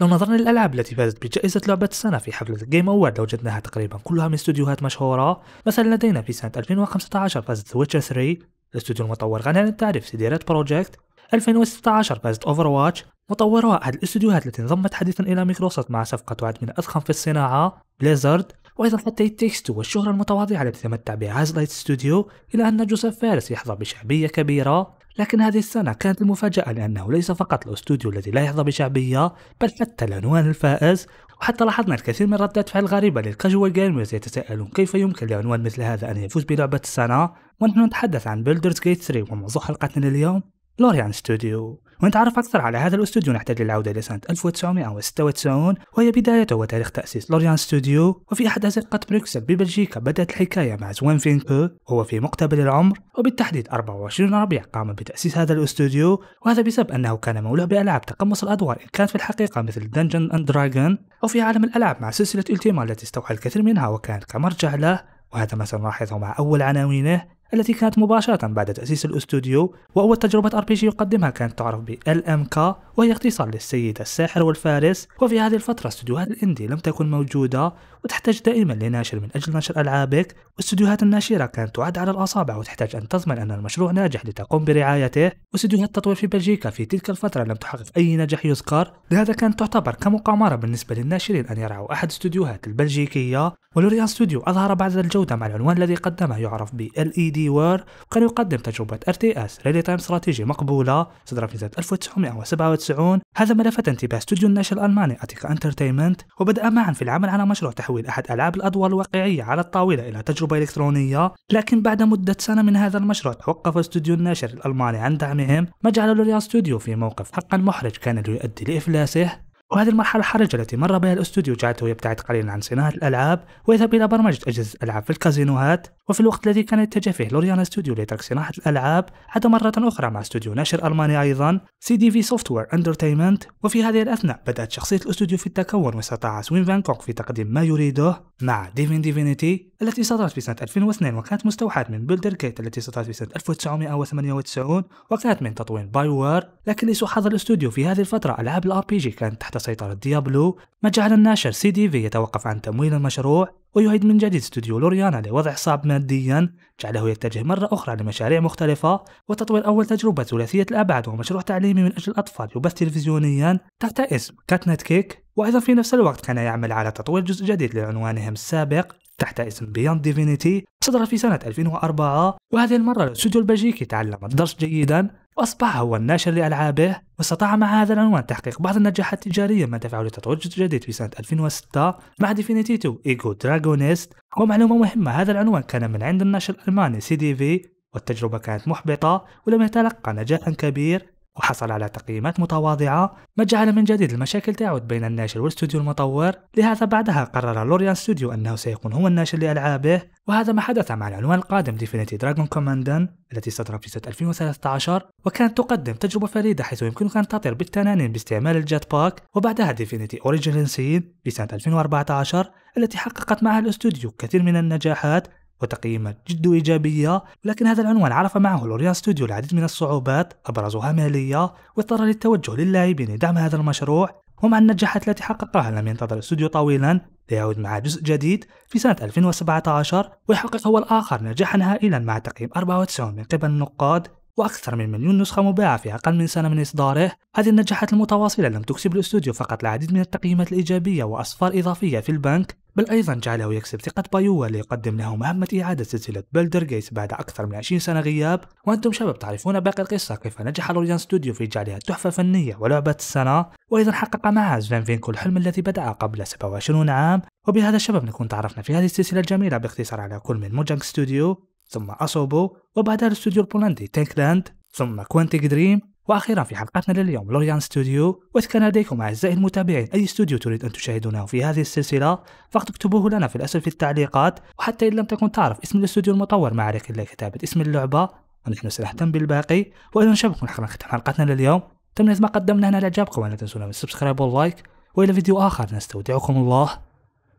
لو نظرنا للألعاب التي فازت بجائزة لعبة السنة في حفلة الجيم أوورد لوجدناها تقريبا كلها من استوديوهات مشهورة مثلا لدينا في سنة 2015 فازت ويتشر 3 الاستوديو المطور غني عن التعريف سيديرات بروجكت 2016 فازت اوفر واتش مطورها أحد الاستوديوهات التي انضمت حديثا إلى ميكروسوفت مع صفقة واحد من الأضخم في الصناعة بليزرد وأيضا حتى تيكستو والشهرة المتواضعة التي تمتع بها لايت ستوديو إلى أن جوزيف فارس يحظى بشعبية كبيرة لكن هذه السنة كانت المفاجأة لأنه ليس فقط الأستوديو الذي لا يحظى بشعبية بل حتى العنوان الفائز وحتى لاحظنا الكثير من ردات فعل غريبة للكاجوال جيمرز يتساءلون كيف يمكن لعنوان مثل هذا أن يفوز بلعبة السنة ونحن نتحدث عن بيلدرز جيت 3 وموضوع حلقتنا لليوم لوريان ستوديو ونتعرف أكثر على هذا الاستوديو نحتاج للعودة إلى سنة 1996 وهي بدايته وتاريخ تأسيس لوريان ستوديو وفي أحد أزقة بروكسل ببلجيكا بدأت الحكاية مع زوين فينكو وهو في مقتبل العمر وبالتحديد 24 ربيع قام بتأسيس هذا الاستوديو وهذا بسبب أنه كان مولوه بألعاب تقمص الأدوار إن كانت في الحقيقة مثل دنجن أند دراجون أو في عالم الألعاب مع سلسلة التيما التي استوحى الكثير منها وكانت كمرجع له وهذا ما سنلاحظه مع أول عناوينه التي كانت مباشرة بعد تأسيس الاستوديو وأول تجربة ار بي جي يقدمها كانت تعرف ب LMK وهي اختصار للسيد الساحر والفارس وفي هذه الفترة استوديوهات الاندي لم تكن موجودة وتحتاج دائما لناشر من أجل نشر ألعابك والاستوديوهات الناشرة كانت تعد على الأصابع وتحتاج أن تضمن أن المشروع ناجح لتقوم برعايته واستوديوهات التطوير في بلجيكا في تلك الفترة لم تحقق أي نجاح يذكر لهذا كانت تعتبر كمقامرة بالنسبة للناشرين أن يرعوا أحد استوديوهات البلجيكية ولوريان ستوديو أظهر بعض الجودة مع العنوان الذي قدمه يعرف ب LED ديوار وكان يقدم تجربة RTS ريلي تايم استراتيجي مقبولة صدر في سنة 1997 هذا ما لفت انتباه استوديو الناشئ الألماني أتيكا انترتينمنت وبدأ معا في العمل على مشروع تحويل أحد ألعاب الأدوار الواقعية على الطاولة إلى تجربة إلكترونية لكن بعد مدة سنة من هذا المشروع توقف استوديو الناشر الألماني عن دعمهم ما جعل لوريان ستوديو في موقف حقا محرج كان ليؤدي لإفلاسه وهذه المرحلة الحرجة التي مر بها الاستوديو جعلته يبتعد قليلا عن صناعة الألعاب ويذهب إلى برمجة أجهزة الألعاب في الكازينوهات وفي الوقت الذي كان يتجه فيه لوريانا استوديو لترك صناعة الألعاب عاد مرة أخرى مع استوديو ناشر ألماني أيضا سي دي في سوفتوير انترتينمنت وفي هذه الأثناء بدأت شخصية الاستوديو في التكون واستطاع سوين فان كوك في تقديم ما يريده مع ديفين ديفينيتي التي صدرت في سنة 2002 وكانت مستوحاة من بلدر كيت التي صدرت في سنة 1998 وكانت من تطوير باي وار لكن لسوء حظ الاستوديو في هذه الفترة ألعاب الار بي جي كانت تحت سيطرة ديابلو ما جعل الناشر سي دي في يتوقف عن تمويل المشروع ويعيد من جديد استوديو لوريانا لوضع صعب ماديا جعله يتجه مرة أخرى لمشاريع مختلفة وتطوير أول تجربة ثلاثية الأبعاد ومشروع تعليمي من أجل الأطفال يبث تلفزيونيا تحت اسم كاتنت كيك وأيضا في نفس الوقت كان يعمل على تطوير جزء جديد لعنوانهم السابق تحت اسم بياند ديفينيتي صدر في سنة 2004 وهذه المرة الاستوديو البلجيكي تعلم الدرس جيدا وأصبح هو الناشر لألعابه واستطاع مع هذا العنوان تحقيق بعض النجاحات التجارية من تفاعل تطوير جديد في سنة 2006 مع ديفينيتي 2 إيجو دراجونيست ومعلومة مهمة هذا العنوان كان من عند الناشر الألماني سي دي في والتجربة كانت محبطة ولم يتلقى نجاحا كبير وحصل على تقييمات متواضعة ما جعل من جديد المشاكل تعود بين الناشر والاستوديو المطور لهذا بعدها قرر لوريان ستوديو أنه سيكون هو الناشر لألعابه وهذا ما حدث مع العنوان القادم ديفينيتي دراجون كوماندن التي صدرت في سنة 2013 وكانت تقدم تجربة فريدة حيث يمكنك أن تطير بالتنانين باستعمال الجات باك وبعدها ديفينيتي أوريجين سيد في سنة 2014 التي حققت معها الاستوديو كثير من النجاحات وتقييمات جد إيجابية لكن هذا العنوان عرف معه لوريا ستوديو العديد من الصعوبات أبرزها مالية واضطر للتوجه للاعبين لدعم هذا المشروع ومع النجاحات التي حققها لم ينتظر الاستوديو طويلا ليعود مع جزء جديد في سنة 2017 ويحقق هو الآخر نجاحا هائلا مع تقييم 94 من قبل النقاد وأكثر من مليون نسخة مباعة في أقل من سنة من إصداره هذه النجاحات المتواصلة لم تكسب الاستوديو فقط العديد من التقييمات الإيجابية وأصفار إضافية في البنك بل أيضا جعله يكسب ثقة بايوة ليقدم له مهمة إعادة سلسلة بلدر جيس بعد أكثر من 20 سنة غياب وأنتم شباب تعرفون باقي القصة كيف نجح لوريان ستوديو في جعلها تحفة فنية ولعبة السنة وأيضا حقق معها زلان فينكو الحلم الذي بدأ قبل 27 عام وبهذا الشباب نكون تعرفنا في هذه السلسلة الجميلة باختصار على كل من موجانك ستوديو ثم أصوبو وبعدها الاستوديو البولندي لاند ثم كوانتيك دريم واخيرا في حلقتنا لليوم لوريان ستوديو واذا كان لديكم اعزائي المتابعين اي استوديو تريد ان تشاهدونه في هذه السلسله فقد اكتبوه لنا في الاسفل في التعليقات وحتى ان لم تكن تعرف اسم الاستوديو المطور ما عليك الا كتابه اسم اللعبه ونحن سنهتم بالباقي والى نشوفكم ختم حلقتنا لليوم تمنيت ما قدمنا هنا لاعجابكم ولا تنسونا من السبسكرايب واللايك والى فيديو اخر نستودعكم الله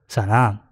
سلام